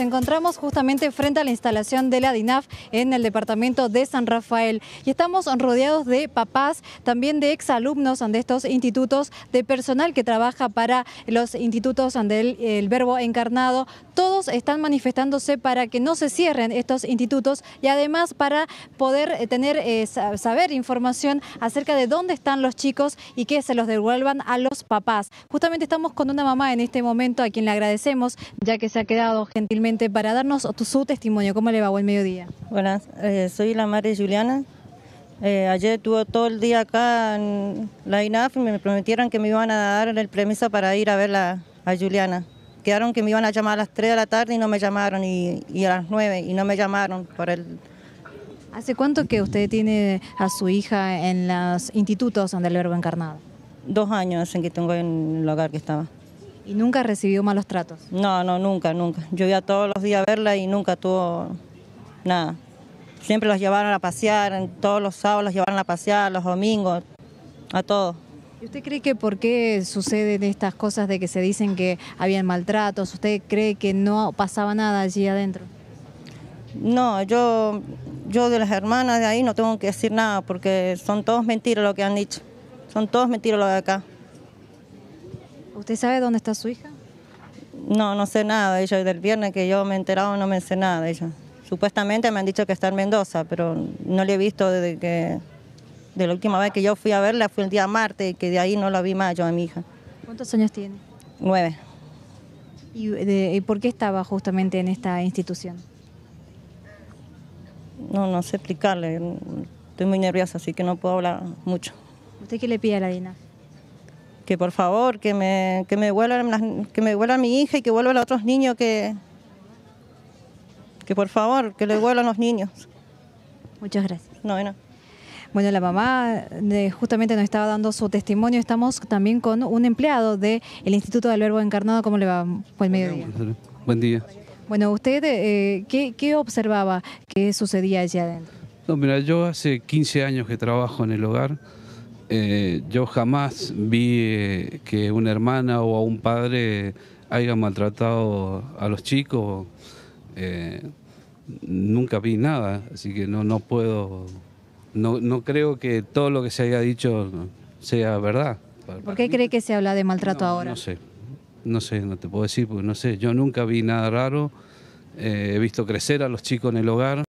encontramos justamente frente a la instalación de la DINAF en el departamento de San Rafael y estamos rodeados de papás, también de exalumnos de estos institutos, de personal que trabaja para los institutos del el verbo encarnado. Todos están manifestándose para que no se cierren estos institutos y además para poder eh, tener, eh, saber información acerca de dónde están los chicos y que se los devuelvan a los papás. Justamente estamos con una mamá en este momento a quien le agradecemos ya que se ha quedado gentilmente para darnos su testimonio. ¿Cómo le va? Buen mediodía. Buenas, eh, soy la madre Juliana. Eh, ayer estuve todo el día acá en la INAF y me prometieron que me iban a dar el permiso para ir a ver a Juliana. Quedaron que me iban a llamar a las 3 de la tarde y no me llamaron, y, a las 9 y no me llamaron por el, ¿Hace cuánto que usted tiene a su hija en los institutos del verbo encarnado? Dos años en que tengo en el hogar que estaba. ¿Y nunca recibió malos tratos? No, no, nunca, nunca. Yo iba todos los días a verla y nunca tuvo nada. Siempre los llevaron a pasear, en todos los sábados los llevaron a pasear, los domingos, a todos. ¿Y usted cree que por qué suceden estas cosas de que se dicen que habían maltratos? ¿Usted cree que no pasaba nada allí adentro? No, yo, yo de las hermanas de ahí no tengo que decir nada porque son todos mentiras lo que han dicho. Son todos mentiras lo de acá. ¿Usted sabe dónde está su hija? No, no sé nada de ella. Del viernes que yo me he enterado no me sé nada de ella. Supuestamente me han dicho que está en Mendoza, pero no le he visto desde que... De la última vez que yo fui a verla fue el día martes y que de ahí no la vi más yo a mi hija. ¿Cuántos años tiene? Nueve. ¿Y, por qué estaba justamente en esta institución? No, no sé explicarle. Estoy muy nerviosa, así que no puedo hablar mucho. ¿Usted qué le pide a la dina? que por favor, que me, que me, que me mi hija y que vuelvan a otros niños que, que por favor, que le devuelvan los niños. Muchas gracias. No, Bueno, la mamá eh, justamente nos estaba dando su testimonio. Estamos también con un empleado del el Instituto del Verbo Encarnado. ¿Cómo le va? Buen mediodía. Buen día. Bueno, ¿usted eh, ¿qué, ¿qué, observaba que sucedía allá adentro? No, mira, yo hace 15 años que trabajo en el hogar. Eh, yo jamás vi eh, que una hermana o a un padre haya maltratado a los chicos. Eh, nunca vi nada, así que no, no puedo, no, no creo que todo lo que se haya dicho sea verdad. ¿Por qué cree que se habla de maltrato ahora? No sé, no sé, no te puedo decir, porque no sé, yo nunca vi nada raro, he visto crecer a los chicos en el hogar.